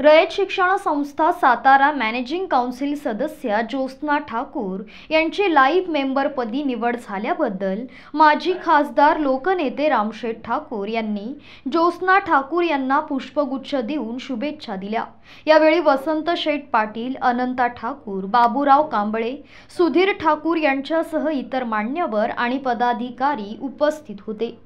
रयत शिक्षण संस्था Satara managing council सदस्य ज्योत्स्ना ठाकूर यांची लाईव्ह मेंबरपदी निवड झाल्याबद्दल माजी खासदार लोकनेते रामशेठ ठाकूर यांनी ज्योत्स्ना ठाकूर यांना पुष्पगुच्छ देऊन शुभेच्छा दिल्या यावेळी वसंत शेठ पाटील अनंता ठाकूर बाबूराव कांबळे सुधीर ठाकूर यांच्यासह इतर मान्यवर आणि पदाधिकारी उपस्थित होते